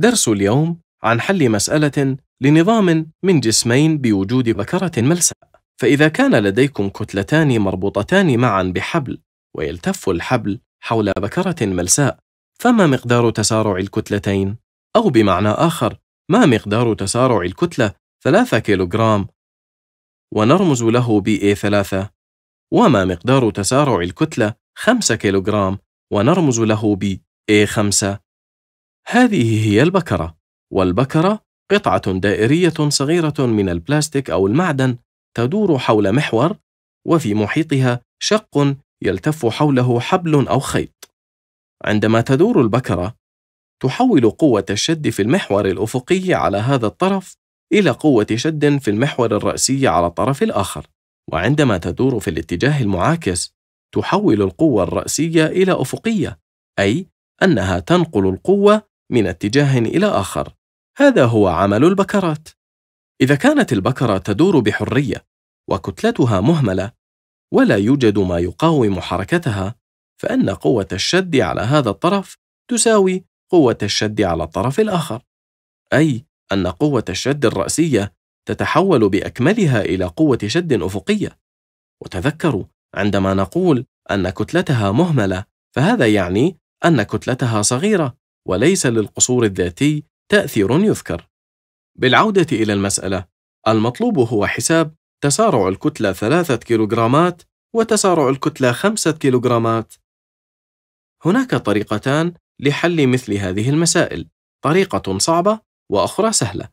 درس اليوم عن حل مسألة لنظام من جسمين بوجود بكرة ملساء. فإذا كان لديكم كتلتان مربوطتان معا بحبل ويلتف الحبل حول بكرة ملساء فما مقدار تسارع الكتلتين؟ أو بمعنى آخر ما مقدار تسارع الكتلة 3 كيلوغرام ونرمز له ب A3 وما مقدار تسارع الكتلة 5 كيلوغرام ونرمز له ب A5 هذه هي البكرة، والبكرة قطعة دائرية صغيرة من البلاستيك أو المعدن تدور حول محور، وفي محيطها شق يلتف حوله حبل أو خيط. عندما تدور البكرة، تحول قوة الشد في المحور الأفقي على هذا الطرف إلى قوة شد في المحور الرأسي على الطرف الآخر، وعندما تدور في الاتجاه المعاكس، تحول القوة الرأسية إلى أفقية، أي أنها تنقل القوة من اتجاه إلى آخر هذا هو عمل البكرات إذا كانت البكرة تدور بحرية وكتلتها مهملة ولا يوجد ما يقاوم حركتها فإن قوة الشد على هذا الطرف تساوي قوة الشد على الطرف الآخر أي أن قوة الشد الرأسية تتحول بأكملها إلى قوة شد أفقية وتذكروا عندما نقول أن كتلتها مهملة فهذا يعني أن كتلتها صغيرة وليس للقصور الذاتي تأثير يذكر. بالعودة إلى المسألة، المطلوب هو حساب تسارع الكتلة 3 كيلوغرامات وتسارع الكتلة 5 كيلوغرامات. هناك طريقتان لحل مثل هذه المسائل، طريقة صعبة وأخرى سهلة.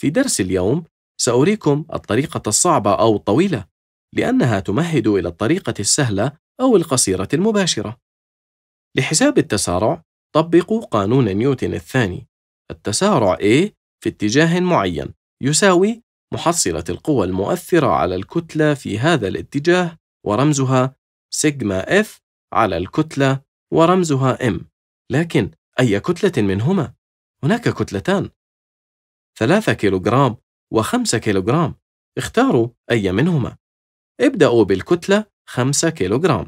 في درس اليوم سأريكم الطريقة الصعبة أو الطويلة، لأنها تمهد إلى الطريقة السهلة أو القصيرة المباشرة. لحساب التسارع طبقوا قانون نيوتن الثاني التسارع A في اتجاه معين يساوي محصلة القوى المؤثرة على الكتلة في هذا الاتجاه ورمزها سيجما F على الكتلة ورمزها M لكن أي كتلة منهما؟ هناك كتلتان 3 كيلوغرام و5 كيلوغرام اختاروا أي منهما ابدأوا بالكتلة 5 كيلوغرام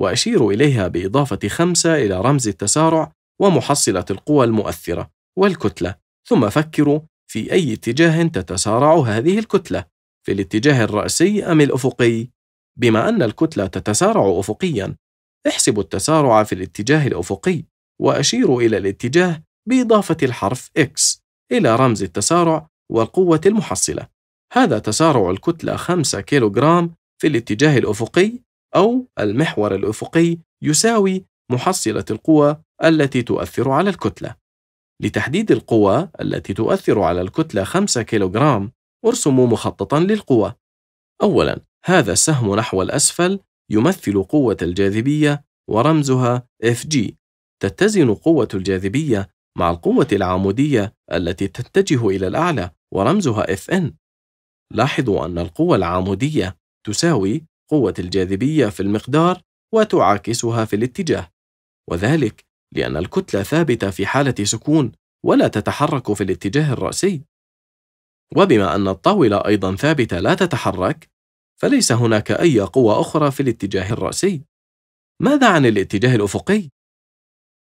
وأشير إليها بإضافة 5 إلى رمز التسارع ومحصلة القوى المؤثرة والكتلة ثم فكروا في أي اتجاه تتسارع هذه الكتلة في الاتجاه الرأسي أم الأفقي بما أن الكتلة تتسارع أفقيا احسبوا التسارع في الاتجاه الأفقي وأشيروا إلى الاتجاه بإضافة الحرف X إلى رمز التسارع والقوة المحصلة هذا تسارع الكتلة 5 كيلوغرام في الاتجاه الأفقي أو المحور الأفقي يساوي محصلة القوى التي تؤثر على الكتلة. لتحديد القوى التي تؤثر على الكتلة 5 كيلوغرام، ارسموا مخططًا للقوى. أولًا، هذا السهم نحو الأسفل يمثل قوة الجاذبية ورمزها Fg. تتزن قوة الجاذبية مع القوة العمودية التي تتجه إلى الأعلى ورمزها Fn. لاحظوا أن القوة العمودية تساوي قوة الجاذبية في المقدار وتعاكسها في الاتجاه، وذلك لأن الكتلة ثابتة في حالة سكون ولا تتحرك في الاتجاه الرأسي وبما أن الطاولة أيضا ثابتة لا تتحرك فليس هناك أي قوة أخرى في الاتجاه الرأسي ماذا عن الاتجاه الأفقي؟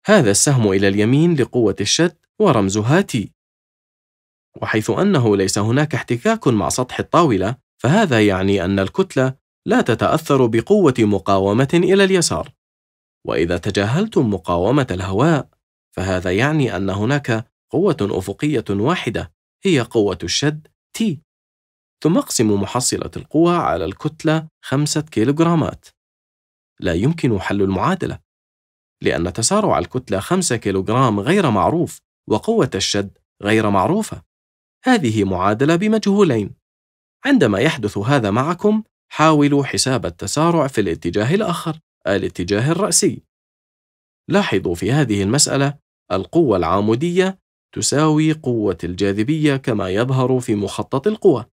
هذا السهم إلى اليمين لقوة الشد ورمزها تي وحيث أنه ليس هناك احتكاك مع سطح الطاولة فهذا يعني أن الكتلة لا تتأثر بقوة مقاومة إلى اليسار واذا تجاهلتم مقاومه الهواء فهذا يعني ان هناك قوه افقيه واحده هي قوه الشد T ثم اقسم محصله القوى على الكتله 5 كيلوغرامات لا يمكن حل المعادله لان تسارع الكتله 5 كيلوغرام غير معروف وقوه الشد غير معروفه هذه معادله بمجهولين عندما يحدث هذا معكم حاولوا حساب التسارع في الاتجاه الاخر الاتجاه الرأسي. لاحظوا في هذه المسألة القوة العامودية تساوي قوة الجاذبية كما يظهر في مخطط القوة.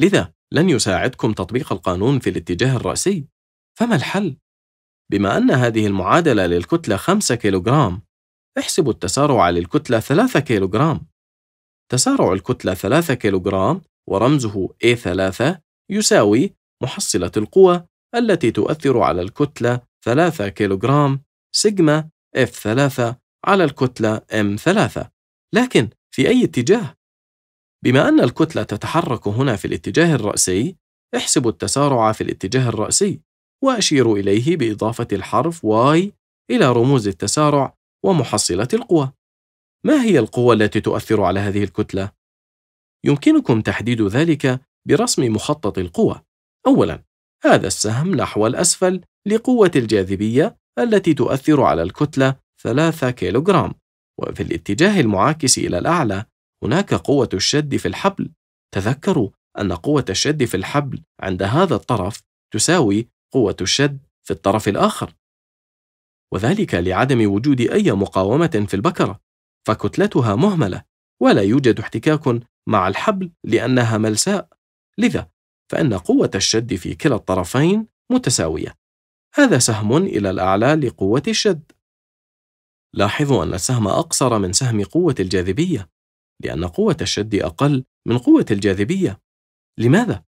لذا لن يساعدكم تطبيق القانون في الاتجاه الرأسي، فما الحل؟ بما أن هذه المعادلة للكتلة 5 كيلوغرام، احسبوا التسارع للكتلة 3 كيلوغرام. تسارع الكتلة 3 كيلوغرام ورمزه A3 يساوي محصلة القوة التي تؤثر على الكتلة 3 كيلوغرام سيجما F3 على الكتلة M3 لكن في أي اتجاه؟ بما أن الكتلة تتحرك هنا في الاتجاه الرأسي احسبوا التسارع في الاتجاه الرأسي وأشير إليه بإضافة الحرف Y إلى رموز التسارع ومحصلة القوى ما هي القوة التي تؤثر على هذه الكتلة؟ يمكنكم تحديد ذلك برسم مخطط القوى أولاً هذا السهم نحو الأسفل لقوة الجاذبية التي تؤثر على الكتلة 3 كيلوغرام وفي الاتجاه المعاكس إلى الأعلى هناك قوة الشد في الحبل تذكروا أن قوة الشد في الحبل عند هذا الطرف تساوي قوة الشد في الطرف الآخر وذلك لعدم وجود أي مقاومة في البكرة فكتلتها مهملة ولا يوجد احتكاك مع الحبل لأنها ملساء لذا فإن قوة الشد في كلا الطرفين متساوية هذا سهم إلى الأعلى لقوة الشد لاحظوا أن السهم أقصر من سهم قوة الجاذبية لأن قوة الشد أقل من قوة الجاذبية لماذا؟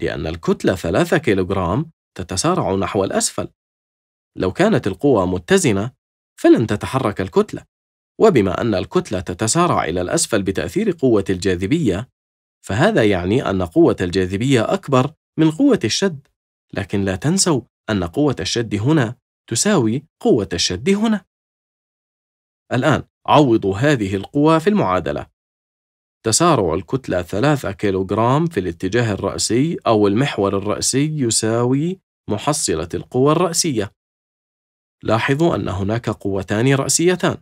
لأن الكتلة 3 كيلوغرام تتسارع نحو الأسفل لو كانت القوة متزنة فلن تتحرك الكتلة وبما أن الكتلة تتسارع إلى الأسفل بتأثير قوة الجاذبية فهذا يعني أن قوة الجاذبية أكبر من قوة الشد، لكن لا تنسوا أن قوة الشد هنا تساوي قوة الشد هنا. الآن عوضوا هذه القوى في المعادلة. تسارع الكتلة 3 كيلوغرام في الاتجاه الرأسي أو المحور الرأسي يساوي محصلة القوى الرأسية. لاحظوا أن هناك قوتان رأسيتان،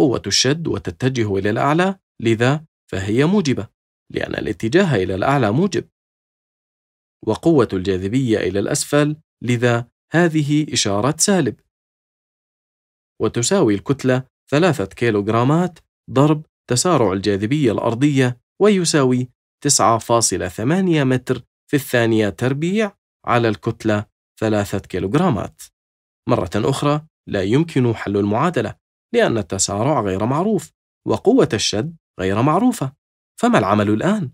قوة الشد وتتجه إلى الأعلى، لذا فهي موجبة. لأن الاتجاه إلى الأعلى موجب وقوة الجاذبية إلى الأسفل لذا هذه إشارة سالب وتساوي الكتلة ثلاثة كيلوغرامات ضرب تسارع الجاذبية الأرضية ويساوي 9.8 متر في الثانية تربيع على الكتلة ثلاثة كيلوغرامات مرة أخرى لا يمكن حل المعادلة لأن التسارع غير معروف وقوة الشد غير معروفة فما العمل الآن؟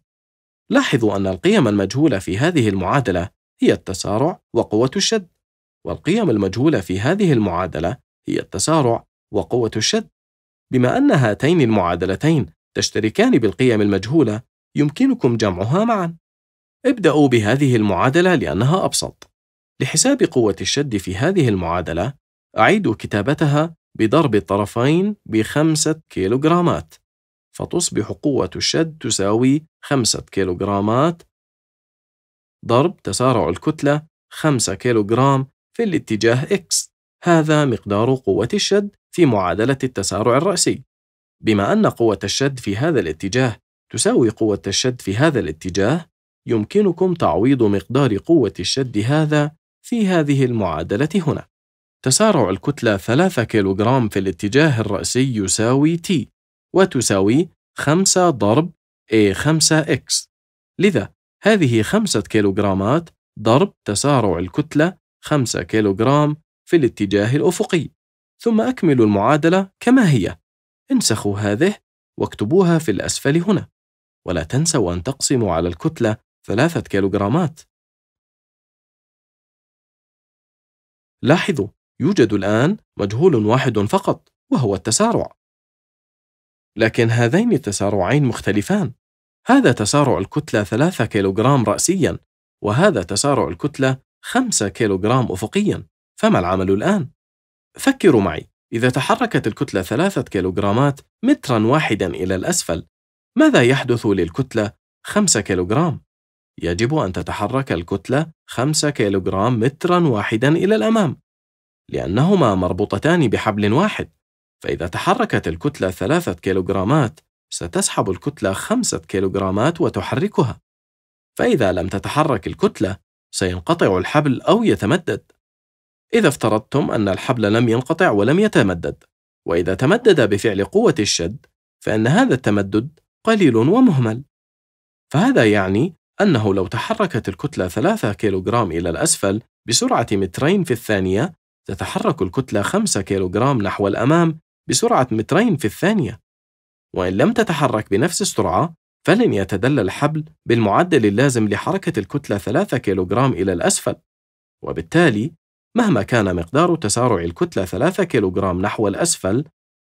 لاحظوا أن القيم المجهولة في هذه المعادلة هي التسارع وقوة الشد، والقيم المجهولة في هذه المعادلة هي التسارع وقوة الشد. بما أن هاتين المعادلتين تشتركان بالقيم المجهولة، يمكنكم جمعها معًا. ابدأوا بهذه المعادلة لأنها أبسط. لحساب قوة الشد في هذه المعادلة، أعيدوا كتابتها بضرب الطرفين بخمسة كيلوغرامات. فتصبح قوة الشد تساوي 5 كيلوغرامات ضرب تسارع الكتلة 5 كيلوغرام في الاتجاه X هذا مقدار قوة الشد في معادلة التسارع الرأسي بما أن قوة الشد في هذا الاتجاه تساوي قوة الشد في هذا الاتجاه يمكنكم تعويض مقدار قوة الشد هذا في هذه المعادلة هنا تسارع الكتلة 3 كيلوغرام في الاتجاه الرأسي يساوي T وتساوي 5 ضرب A5X لذا هذه 5 كيلوغرامات ضرب تسارع الكتلة 5 كيلوغرام في الاتجاه الأفقي ثم أكملوا المعادلة كما هي انسخوا هذه واكتبوها في الأسفل هنا ولا تنسوا أن تقسموا على الكتلة 3 كيلوغرامات لاحظوا يوجد الآن مجهول واحد فقط وهو التسارع لكن هذين التسارعين مختلفان هذا تسارع الكتلة 3 كيلوغرام رأسيا وهذا تسارع الكتلة 5 كيلوغرام أفقيا فما العمل الآن؟ فكروا معي إذا تحركت الكتلة 3 كيلوغرامات مترا واحدا إلى الأسفل ماذا يحدث للكتلة 5 كيلوغرام؟ يجب أن تتحرك الكتلة 5 كيلوغرام مترا واحدا إلى الأمام لأنهما مربوطتان بحبل واحد فإذا تحركت الكتلة ثلاثة كيلوغرامات ستسحب الكتلة خمسة كيلوغرامات وتحركها فإذا لم تتحرك الكتلة سينقطع الحبل أو يتمدد إذا افترضتم أن الحبل لم ينقطع ولم يتمدد وإذا تمدد بفعل قوة الشد فإن هذا التمدد قليل ومهمل فهذا يعني أنه لو تحركت الكتلة 3 كيلوغرام إلى الأسفل بسرعة مترين في الثانية تتحرك الكتلة 5 كيلوغرام نحو الأمام بسرعة مترين في الثانية وإن لم تتحرك بنفس السرعة فلن يتدلى الحبل بالمعدل اللازم لحركة الكتلة 3 كيلوغرام إلى الأسفل وبالتالي مهما كان مقدار تسارع الكتلة 3 كيلوغرام نحو الأسفل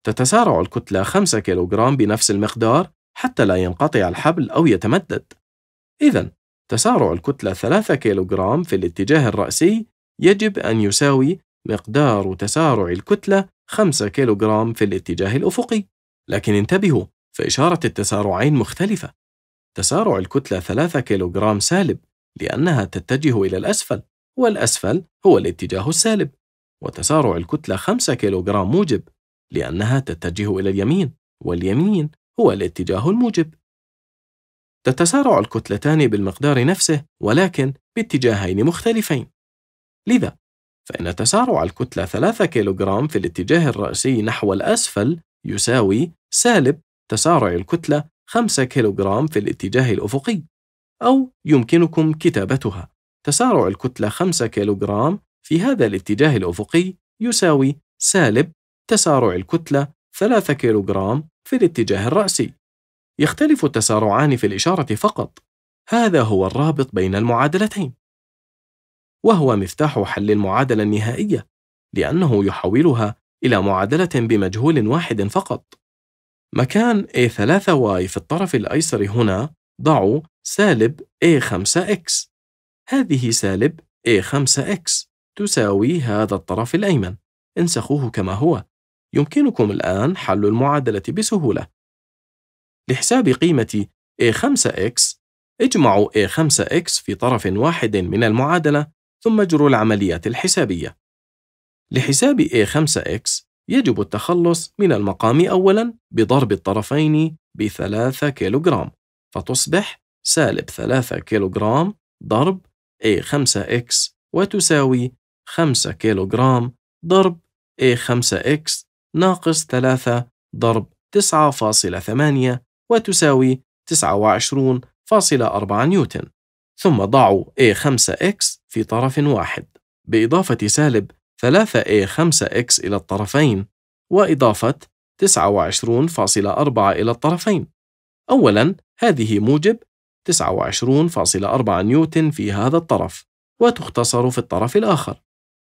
تتسارع الكتلة 5 كيلوغرام بنفس المقدار حتى لا ينقطع الحبل أو يتمدد إذا تسارع الكتلة 3 كيلوغرام في الاتجاه الرأسي يجب أن يساوي مقدار تسارع الكتلة 5 كيلوغرام في الاتجاه الأفقي لكن انتبهوا فإشارة التسارعين مختلفة تسارع الكتلة 3 كيلوغرام سالب لأنها تتجه إلى الأسفل والأسفل هو الاتجاه السالب وتسارع الكتلة 5 كيلوغرام موجب لأنها تتجه إلى اليمين واليمين هو الاتجاه الموجب تتسارع الكتلتان بالمقدار نفسه ولكن باتجاهين مختلفين لذا فإن تسارع الكتلة 3 كيلوغرام في الاتجاه الرأسي نحو الأسفل يساوي سالب تسارع الكتلة 5 كيلوغرام في الاتجاه الأفقي أو يمكنكم كتابتها تسارع الكتلة 5 كيلوغرام في هذا الاتجاه الأفقي يساوي سالب تسارع الكتلة 3 كيلوغرام في الاتجاه الرأسي يختلف التسارعان في الإشارة فقط هذا هو الرابط بين المعادلتين وهو مفتاح حل المعادلة النهائية لأنه يحولها إلى معادلة بمجهول واحد فقط مكان A3Y في الطرف الأيسر هنا ضعوا سالب A5X هذه سالب A5X تساوي هذا الطرف الأيمن انسخوه كما هو يمكنكم الآن حل المعادلة بسهولة لحساب قيمة A5X اجمعوا A5X في طرف واحد من المعادلة ثم جروا العمليات الحسابية. لحساب A5X يجب التخلص من المقام أولاً بضرب الطرفين بثلاثة كيلوغرام فتصبح سالب ثلاثة كيلوغرام ضرب A5X وتساوي خمسة كيلوغرام ضرب A5X ناقص ثلاثة ضرب تسعة فاصلة ثمانية وتساوي تسعة وعشرون فاصلة أربعة نيوتن ثم ضعوا A5X في طرف واحد بإضافة سالب 3A5X إلى الطرفين وإضافة 29.4 إلى الطرفين أولاً هذه موجب 29.4 نيوتن في هذا الطرف وتختصر في الطرف الآخر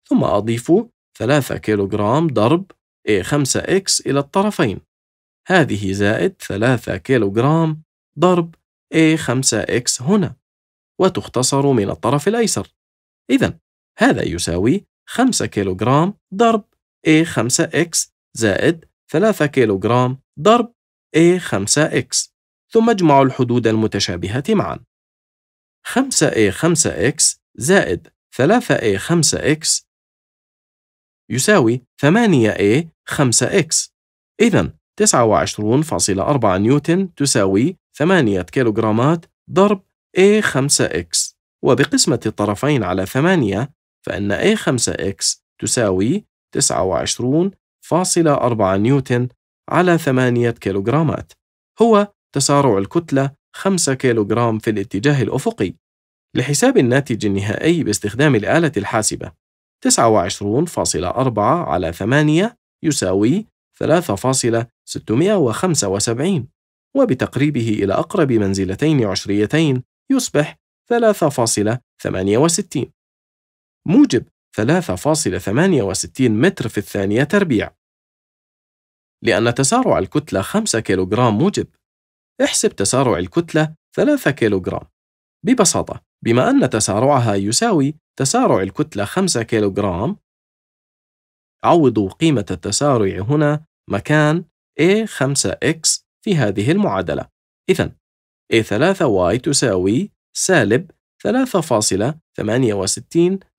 ثم أضيف 3 كيلوغرام ضرب A5X إلى الطرفين هذه زائد 3 كيلوغرام ضرب A5X هنا وتختصر من الطرف الأيسر إذا هذا يساوي 5 كيلوغرام ضرب A5X زائد 3 كيلوغرام ضرب A5X ثم اجمعوا الحدود المتشابهة معا 5A5X زائد 3A5X يساوي 8A5X إذا 29.4 نيوتن تساوي 8 كيلوغرامات ضرب A5X وبقسمة الطرفين على 8 فإن A5X تساوي 29.4 نيوتن على 8 كيلوغرامات هو تسارع الكتلة 5 كيلوغرام في الاتجاه الأفقي لحساب الناتج النهائي باستخدام الآلة الحاسبة 29.4 على 8 يساوي 3.675 وبتقريبه إلى أقرب منزلتين عشريتين يصبح 3.68 موجب 3.68 متر في الثانية تربيع لأن تسارع الكتلة 5 كيلوغرام موجب احسب تسارع الكتلة 3 كيلوغرام ببساطة بما أن تسارعها يساوي تسارع الكتلة 5 كيلوغرام عوضوا قيمة التسارع هنا مكان A5X في هذه المعادلة إذا A3Y تساوي سالب 3.68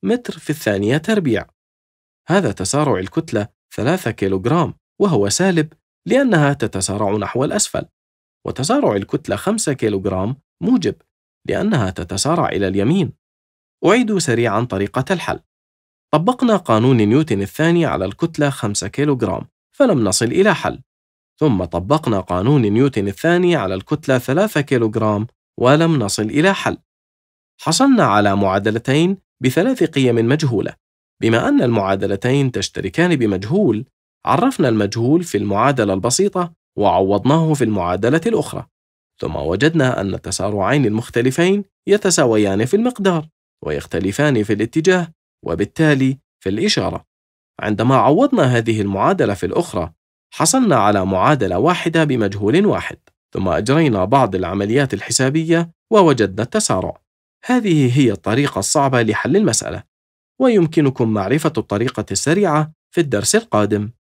متر في الثانية تربيع هذا تسارع الكتلة 3 كيلوغرام وهو سالب لأنها تتسارع نحو الأسفل وتسارع الكتلة 5 كيلوغرام موجب لأنها تتسارع إلى اليمين أعيد سريعا طريقة الحل طبقنا قانون نيوتن الثاني على الكتلة 5 كيلوغرام فلم نصل إلى حل ثم طبقنا قانون نيوتن الثاني على الكتلة 3 كيلوغرام ولم نصل إلى حل. حصلنا على معادلتين بثلاث قيم مجهولة، بما أن المعادلتين تشتركان بمجهول، عرفنا المجهول في المعادلة البسيطة وعوضناه في المعادلة الأخرى، ثم وجدنا أن التسارعين المختلفين يتساويان في المقدار، ويختلفان في الاتجاه، وبالتالي في الإشارة. عندما عوضنا هذه المعادلة في الأخرى، حصلنا على معادلة واحدة بمجهول واحد. ثم أجرينا بعض العمليات الحسابية ووجدنا التسارع هذه هي الطريقة الصعبة لحل المسألة ويمكنكم معرفة الطريقة السريعة في الدرس القادم